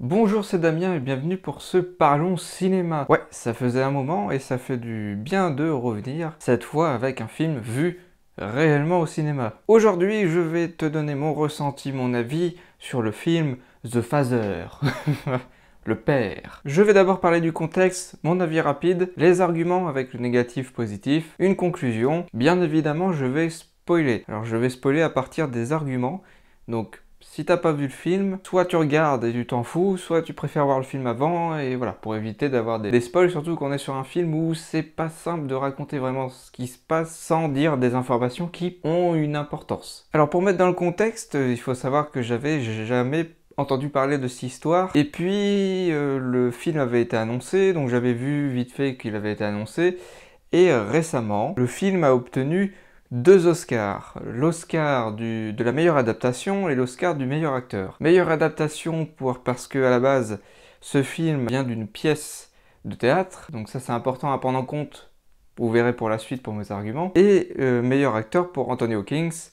Bonjour, c'est Damien et bienvenue pour ce Parlons Cinéma. Ouais, ça faisait un moment et ça fait du bien de revenir, cette fois avec un film vu réellement au cinéma. Aujourd'hui, je vais te donner mon ressenti, mon avis sur le film The Father. le père. Je vais d'abord parler du contexte, mon avis rapide, les arguments avec le négatif positif, une conclusion. Bien évidemment, je vais spoiler. Alors je vais spoiler à partir des arguments, donc si t'as pas vu le film, soit tu regardes et tu t'en fous, soit tu préfères voir le film avant, et voilà, pour éviter d'avoir des, spoils, surtout qu'on est sur un film où c'est pas simple de raconter vraiment ce qui se passe sans dire des informations qui ont une importance. Alors pour mettre dans le contexte, il faut savoir que j'avais jamais entendu parler de cette histoire. Et puis, euh, le film avait été annoncé, donc j'avais vu vite fait qu'il avait été annoncé. Et récemment, le film a obtenu deux Oscars, l'Oscar de la meilleure adaptation et l'Oscar du meilleur acteur. Meilleure adaptation pour, parce que à la base, ce film vient d'une pièce de théâtre, donc ça c'est important à prendre en compte, vous verrez pour la suite pour mes arguments, et euh, meilleur acteur pour Anthony Hawkins,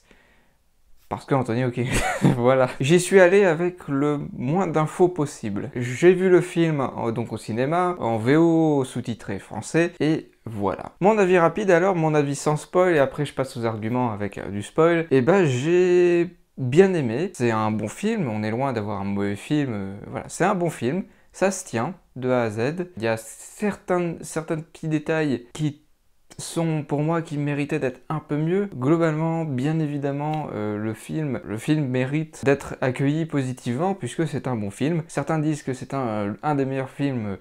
parce que Anthony Hawkins, voilà. J'y suis allé avec le moins d'infos possible. J'ai vu le film euh, donc au cinéma, en VO sous-titré français, et voilà. Mon avis rapide alors, mon avis sans spoil, et après je passe aux arguments avec euh, du spoil. Et eh ben j'ai bien aimé, c'est un bon film, on est loin d'avoir un mauvais film, euh, voilà, c'est un bon film, ça se tient de A à Z. Il y a certains, certains petits détails qui sont pour moi qui méritaient d'être un peu mieux. Globalement, bien évidemment, euh, le film le film mérite d'être accueilli positivement puisque c'est un bon film. Certains disent que c'est un, un des meilleurs films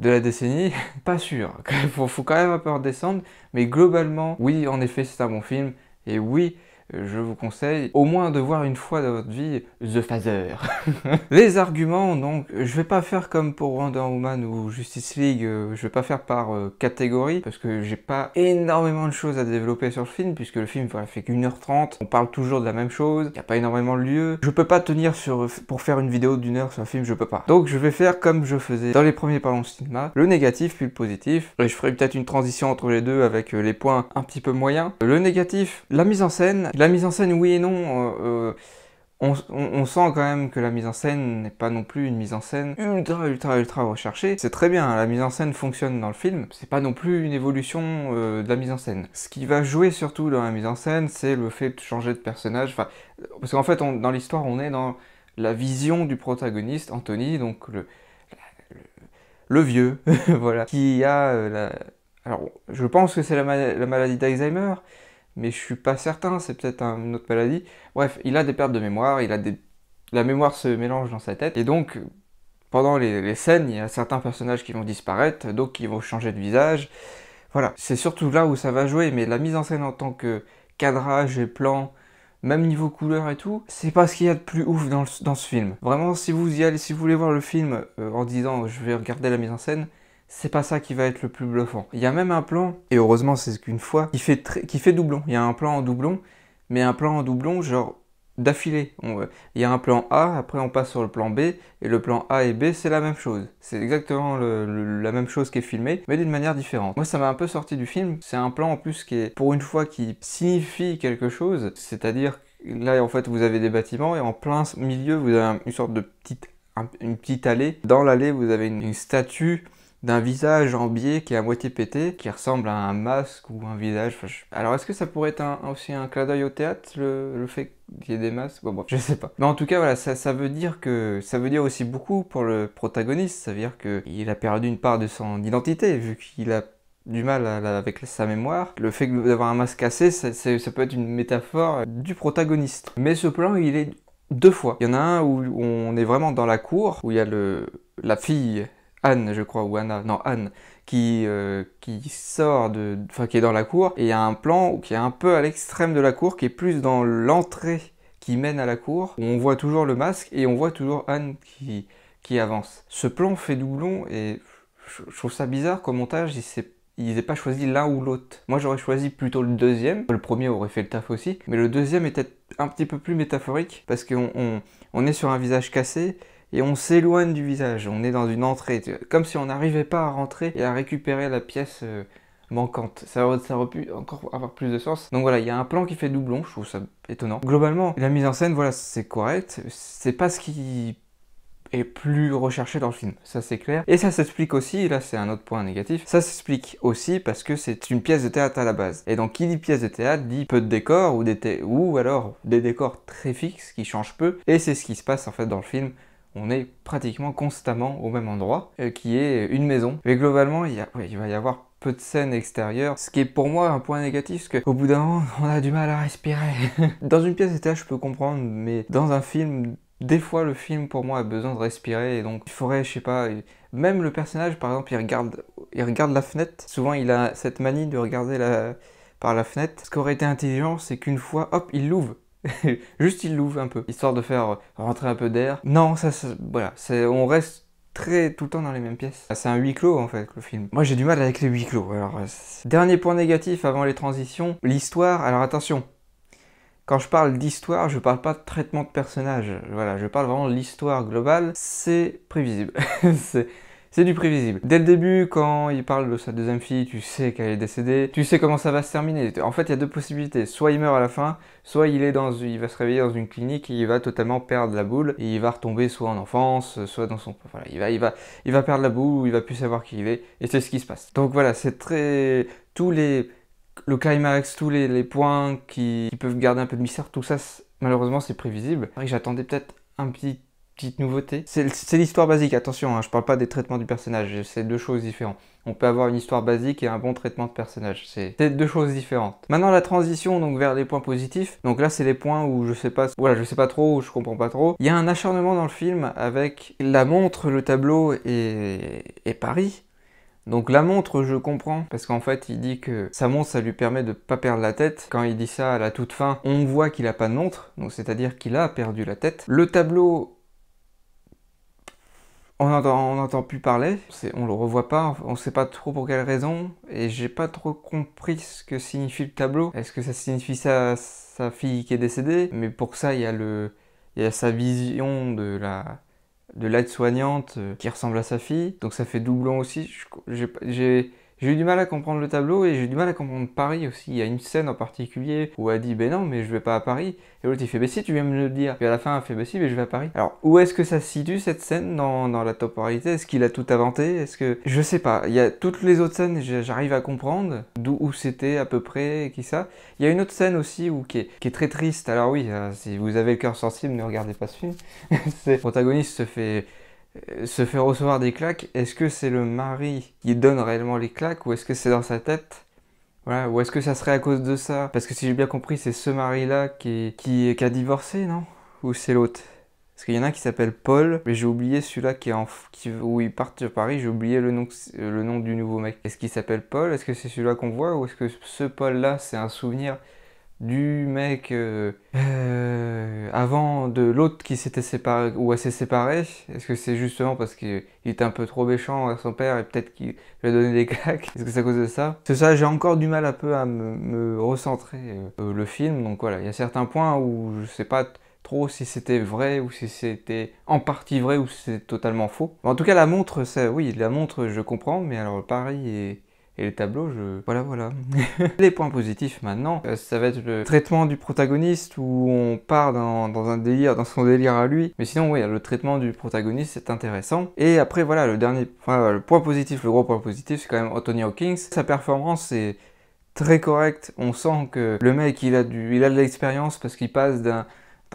de la décennie Pas sûr. Faut, faut quand même un peu redescendre. Mais globalement, oui, en effet, c'est un bon film. Et oui, je vous conseille au moins de voir une fois dans votre vie The Father. les arguments, donc, je vais pas faire comme pour Wonder Woman ou Justice League, euh, je vais pas faire par euh, catégorie, parce que j'ai pas énormément de choses à développer sur le film, puisque le film voilà, fait qu'une heure 30 on parle toujours de la même chose, il a pas énormément de lieu, je peux pas tenir sur, pour faire une vidéo d'une heure sur un film, je peux pas. Donc je vais faire comme je faisais dans les premiers parlons cinéma, le négatif puis le positif, et je ferai peut-être une transition entre les deux avec euh, les points un petit peu moyens. Le négatif, la mise en scène, la mise en scène, oui et non. Euh, euh, on, sent quand même que la mise en scène n'est pas non plus une mise en scène ultra, ultra, ultra recherchée. C'est très bien, hein, la mise en scène fonctionne dans le film. C'est pas non plus une évolution euh, de la mise en scène. Ce qui va jouer surtout dans la mise en scène, c'est le fait de changer de personnage. Enfin, parce qu'en fait, dans l'histoire, on est dans la vision du protagoniste, Anthony, donc le, le, vieux, voilà, qui a la... Alors, je pense que c'est la maladie d'Alzheimer, mais je suis pas certain, c'est peut-être une autre maladie. Bref, il a des pertes de mémoire, il a des... la mémoire se mélange dans sa tête, et donc pendant les, scènes, il y a certains personnages qui vont disparaître, d'autres qui vont changer de visage. Voilà, c'est surtout là où ça va jouer, mais la mise en scène en tant que cadrage et plan, même niveau couleur et tout, c'est pas ce qu'il y a de plus ouf dans, dans, ce film. Vraiment, si vous y allez, si vous voulez voir le film euh, en disant je vais regarder la mise en scène, c'est pas ça qui va être le plus bluffant. Il y a même un plan, et heureusement c'est qu'une fois, qui fait, qui fait doublon. Il y a un plan en doublon, mais un plan en doublon genre d'affilée. Il y a un plan A, après on passe sur le plan B, et le plan A et B c'est la même chose. C'est exactement la même chose qui est filmée, mais d'une manière différente. Moi ça m'a un peu sorti du film, c'est un plan en plus qui est pour une fois qui signifie quelque chose, c'est-à-dire là en fait vous avez des bâtiments et en plein milieu vous avez une sorte de petite une petite allée. Dans l'allée, vous avez une statue d'un visage en biais qui est à moitié pété, qui ressemble à un masque ou un visage. Alors est-ce que ça pourrait être aussi un clin au théâtre, le, fait qu'il y ait des masques Bon, je sais pas. Mais en tout cas, voilà, ça, veut dire que ça veut dire aussi beaucoup pour le protagoniste. Ça veut dire qu'il a perdu une part de son identité vu qu'il a du mal avec sa mémoire. Le fait d'avoir un masque cassé, ça, peut être une métaphore du protagoniste. Mais ce plan, il est deux fois. Il y en a un où on est vraiment dans la cour, où il y a le, la fille Anne, je crois, ou Anna, non, Anne, qui, euh, qui sort de. Enfin, qui est dans la cour, et il y a un plan qui est un peu à l'extrême de la cour, qui est plus dans l'entrée qui mène à la cour, où on voit toujours le masque et on voit toujours Anne qui, qui avance. Ce plan fait doublon et je trouve ça bizarre qu'au montage, ils n'aient pas choisi l'un ou l'autre. Moi j'aurais choisi plutôt le deuxième. Le premier aurait fait le taf aussi, mais le deuxième était un petit peu plus métaphorique parce qu'on on est sur un visage cassé et on s'éloigne du visage. On est dans une entrée, comme si on n'arrivait pas à rentrer et à récupérer la pièce euh, manquante. Ça aurait, ça pu encore avoir plus de sens. Donc voilà, il y a un plan qui fait doublon, je trouve ça étonnant. Globalement, la mise en scène, voilà, c'est correct. C'est pas ce qui est plus recherché dans le film, ça c'est clair. Et ça s'explique aussi, là c'est un autre point négatif, ça s'explique aussi parce que c'est une pièce de théâtre à la base. Et donc qui dit pièce de théâtre dit peu de décors ou, des ou alors des décors très fixes qui changent peu, et c'est ce qui se passe en fait dans le film on est pratiquement constamment au même endroit, euh, qui est une maison. Mais globalement, il, va y avoir peu de scènes extérieures, ce qui est pour moi un point négatif, parce qu'au bout d'un moment, on a du mal à respirer. dans une pièce d'état, je peux comprendre, mais dans un film, des fois, le film, pour moi, a besoin de respirer, et donc il faudrait, je sais pas... Même le personnage, par exemple, il regarde, il regarde la fenêtre. Souvent, il a cette manie de regarder par la fenêtre. Ce qui aurait été intelligent, c'est qu'une fois, hop, il l'ouvre Juste il l'ouvre un peu, histoire de faire rentrer un peu d'air. Non, ça, voilà voilà, on reste très tout le temps dans les mêmes pièces. Ah, c'est un huis clos en fait le film. Moi j'ai du mal avec les huis clos. Alors euh, dernier point négatif avant les transitions, l'histoire. Alors attention. Quand je parle d'histoire, je parle pas de traitement de personnage. Voilà, je parle vraiment de l'histoire globale. C'est prévisible. c'est c'est du prévisible. Dès le début, quand il parle de sa deuxième fille, tu sais qu'elle est décédée, tu sais comment ça va se terminer. En fait, il y a deux possibilités. Soit il meurt à la fin, soit il, est dans, il va se réveiller dans une clinique et il va totalement perdre la boule. il va retomber soit en enfance, soit dans son... Voilà, il va, il va, il va perdre la boule, il va plus savoir qui il est. Et c'est ce qui se passe. Donc voilà, c'est très... Tous les... Le climax, tous les, points qui, qui peuvent garder un peu de mystère, tout ça, malheureusement, c'est prévisible. J'attendais peut-être un petit petite nouveauté. C'est l'histoire basique, attention, hein, je parle pas des traitements du personnage, c'est deux choses différentes. On peut avoir une histoire basique et un bon traitement de personnage, c'est deux choses différentes. Maintenant la transition donc vers les points positifs, donc là c'est les points où je sais pas, voilà je sais pas trop, je comprends pas trop. Il y a un acharnement dans le film avec la montre, le tableau et, et Paris. Donc la montre, je comprends, parce qu'en fait, il dit que sa montre, ça lui permet de pas perdre la tête. Quand il dit ça à la toute fin, on voit qu'il a pas de montre, donc c'est-à-dire qu'il a perdu la tête. Le tableau, on n'entend plus parler, on le revoit pas, on sait pas trop pour quelle raison, et j'ai pas trop compris ce que signifie le tableau. Est-ce que ça signifie sa, sa fille qui est décédée Mais pour ça, il y a sa vision de la, de l'aide soignante euh, qui ressemble à sa fille, donc ça fait doublon aussi. J'ai j'ai eu du mal à comprendre le tableau et j'ai eu du mal à comprendre Paris aussi. Il y a une scène en particulier où elle dit Ben non, mais je vais pas à Paris. Et l'autre il fait Ben si, tu viens me le dire. Et à la fin, elle fait Ben si, mais je vais à Paris. Alors, où est-ce que ça se situe cette scène dans, dans la temporalité Est-ce qu'il a tout inventé Est-ce que. Je sais pas. Il y a toutes les autres scènes, j'arrive à comprendre d'où c'était à peu près qui ça. Il y a une autre scène aussi où, qui, est, très triste. Alors oui, euh, si vous avez le cœur sensible, ne regardez pas ce film. le protagoniste se fait euh, se fait recevoir des claques, est-ce que c'est le mari qui donne réellement les claques ou est-ce que c'est dans sa tête ou est-ce que ça serait à cause de ça Parce que si j'ai bien compris, c'est ce mari-là qui, qui, a divorcé, non Ou c'est l'autre Parce qu'il y en a un qui s'appelle Paul, mais j'ai oublié celui-là qui est en, qui, où il part de Paris, j'ai oublié le nom, euh, le nom du nouveau mec. Est-ce qu'il s'appelle Paul Est-ce que c'est celui-là qu'on voit Ou est-ce que ce Paul-là, c'est un souvenir du mec euh, euh, avant de l'autre qui s'était séparé ou elle s'est séparée Est-ce que c'est justement parce qu'il était un peu trop méchant à son père et peut-être qu'il lui a donné des claques Est-ce que c'est à cause de ça C'est ça, j'ai encore du mal un peu à me, recentrer euh, le film. Donc voilà, il y a certains points où je sais pas trop si c'était vrai ou si c'était en partie vrai ou si c'était totalement faux. en tout cas, la montre, c'est oui, la montre, je comprends, mais alors le Paris est et les tableaux, je... Voilà, voilà. les points positifs maintenant, euh, ça va être le traitement du protagoniste où on part dans, un délire, dans son délire à lui. Mais sinon, oui, le traitement du protagoniste, c'est intéressant. Et après, voilà, le dernier le point positif, le gros point positif, c'est quand même Anthony Hawkins. Sa performance, est très correcte. On sent que le mec, il a, il a de l'expérience parce qu'il passe d'un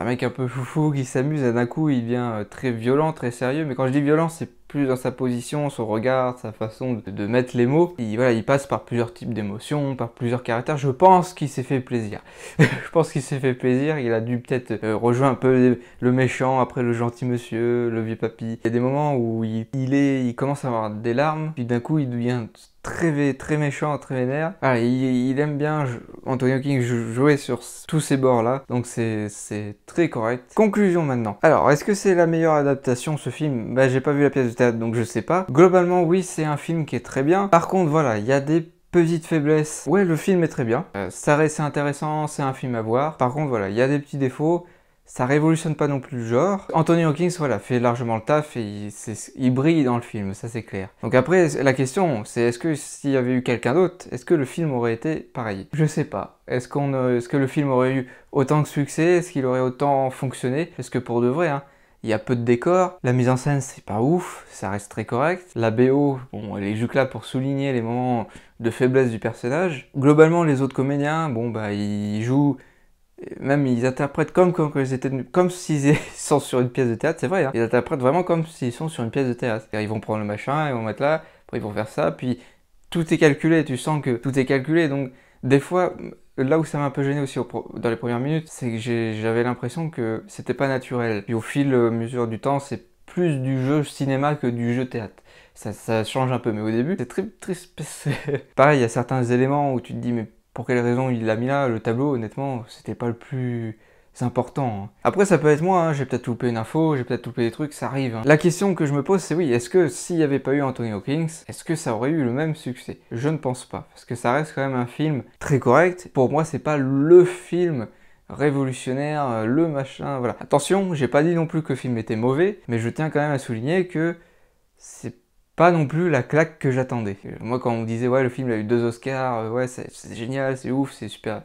un mec un peu foufou qui s'amuse et d'un coup il devient euh, très violent, très sérieux. Mais quand je dis violent, c'est plus dans sa position, son regard, sa façon de, mettre les mots. Il, voilà, il passe par plusieurs types d'émotions, par plusieurs caractères. Je pense qu'il s'est fait plaisir. je pense qu'il s'est fait plaisir. Il a dû peut-être euh, rejoindre un peu le méchant, après le gentil monsieur, le vieux papy. Il y a des moments où il, est, il commence à avoir des larmes, puis d'un coup il devient très, très méchant, très vénère. Ah, il, aime bien Antonio King jouer sur tous ces bords-là, donc c'est très correct. Conclusion maintenant. Alors, est-ce que c'est la meilleure adaptation ce film Bah, j'ai pas vu la pièce de théâtre, donc je sais pas. Globalement, oui, c'est un film qui est très bien. Par contre, voilà, il y a des petites faiblesses. Ouais, le film est très bien. Euh, ça reste intéressant, c'est un film à voir. Par contre, voilà, il y a des petits défauts ça révolutionne pas non plus le genre. Anthony Hawkins, voilà, fait largement le taf et il, brille dans le film, ça c'est clair. Donc après, la question, c'est est-ce que s'il y avait eu quelqu'un d'autre, est-ce que le film aurait été pareil Je sais pas. Est-ce qu'on, euh, est-ce que le film aurait eu autant de succès Est-ce qu'il aurait autant fonctionné Parce que pour de vrai, hein, il y a peu de décors, la mise en scène c'est pas ouf, ça reste très correct. La BO, bon, elle est juste là pour souligner les moments de faiblesse du personnage. Globalement, les autres comédiens, bon, bah, ils jouent même ils interprètent comme, comme, comme s'ils sont sur une pièce de théâtre, c'est vrai, hein. ils interprètent vraiment comme s'ils sont sur une pièce de théâtre. Ils vont prendre le machin, ils vont mettre là, après ils vont faire ça, puis tout est calculé, tu sens que tout est calculé, donc des fois, là où ça m'a un peu gêné aussi dans les premières minutes, c'est que j'avais l'impression que c'était pas naturel. Puis au fil, euh, mesure du temps, c'est plus du jeu cinéma que du jeu théâtre. Ça, ça change un peu, mais au début, c'est très spécial. Pareil, il y a certains éléments où tu te dis, mais pour quelle raison il l'a mis là, le tableau, honnêtement, c'était pas le plus important. Hein. Après, ça peut être moi, hein, j'ai peut-être loupé une info, j'ai peut-être loupé des trucs, ça arrive. Hein. La question que je me pose, c'est oui, est-ce que s'il n'y avait pas eu Anthony Kings, est-ce que ça aurait eu le même succès Je ne pense pas, parce que ça reste quand même un film très correct. Pour moi, c'est pas le film révolutionnaire, euh, le machin, voilà. Attention, j'ai pas dit non plus que le film était mauvais, mais je tiens quand même à souligner que c'est pas non plus la claque que j'attendais. Moi, quand on me disait, ouais, le film a eu deux Oscars, euh, ouais, c'est génial, c'est ouf, c'est super.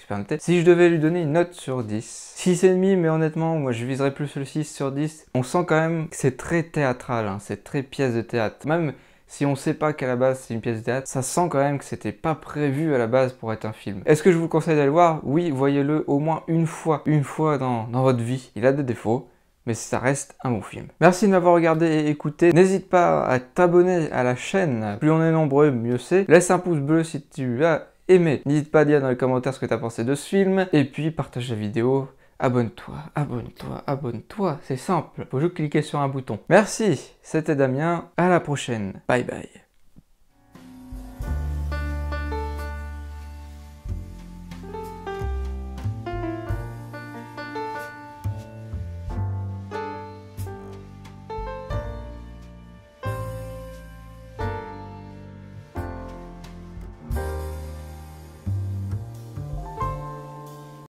super Si je devais lui donner une note sur 10, 6,5, mais honnêtement, moi je viserais plus le 6 sur 10. On sent quand même que c'est très théâtral, hein, c'est très pièce de théâtre. Même si on sait pas qu'à la base c'est une pièce de théâtre, ça sent quand même que c'était pas prévu à la base pour être un film. Est-ce que je vous conseille d'aller voir Oui, voyez-le au moins une fois, une fois dans votre vie. Il a des défauts, mais ça reste un bon film. Merci de m'avoir regardé et écouté. N'hésite pas à t'abonner à la chaîne. Plus on est nombreux, mieux c'est. Laisse un pouce bleu si tu as aimé. N'hésite pas à dire dans les commentaires ce que tu as pensé de ce film. Et puis partage la vidéo. Abonne-toi, abonne-toi, abonne-toi. C'est simple. Faut juste cliquer sur un bouton. Merci. C'était Damien. À la prochaine. Bye bye.